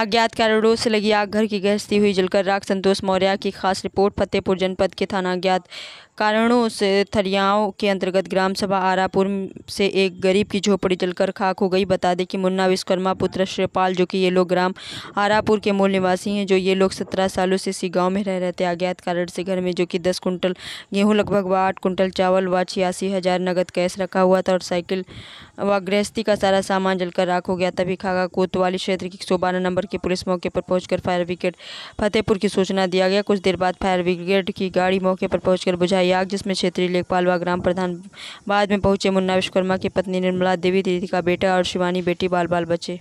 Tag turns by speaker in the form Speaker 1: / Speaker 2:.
Speaker 1: अज्ञात कारणों से लगी आग घर की गृहस्थी हुई जलकर राग संतोष मौर्या की खास रिपोर्ट फतेहपुर जनपद के थाना अज्ञात कारणों से थरियाओं के अंतर्गत ग्राम सभा आरापुर से एक गरीब की झोपड़ी जलकर खाक हो गई बता दें कि मुन्ना विश्वकर्मा पुत्र श्रीपाल जो कि ये लोग ग्राम आरापुर के मूल निवासी हैं जो ये लोग सत्रह सालों से इसी गाँव में रह रहे थे अज्ञात कारण से घर में जो कि दस कुंटल गेहूँ लगभग व आठ कुंटल चावल व छियासी हज़ार नगद कैश रखा हुआ था और साइकिल व गृहस्थी का सारा सामान जलकर राख हो गया तभी खागा कोतवाली क्षेत्र की एक नंबर की पुलिस मौके पर पहुंचकर फायर ब्रिगेड फतेहपुर की सूचना दिया गया कुछ देर बाद फायर ब्रिगेड की गाड़ी मौके पर पहुंचकर बुझाई प्रयाग जिसमें क्षेत्रीय लेखपाल व ग्राम प्रधान बाद में पहुंचे मुन्ना विश्वकर्मा की पत्नी निर्मला देवी तिथि का बेटा और शिवानी बेटी बाल बाल बचे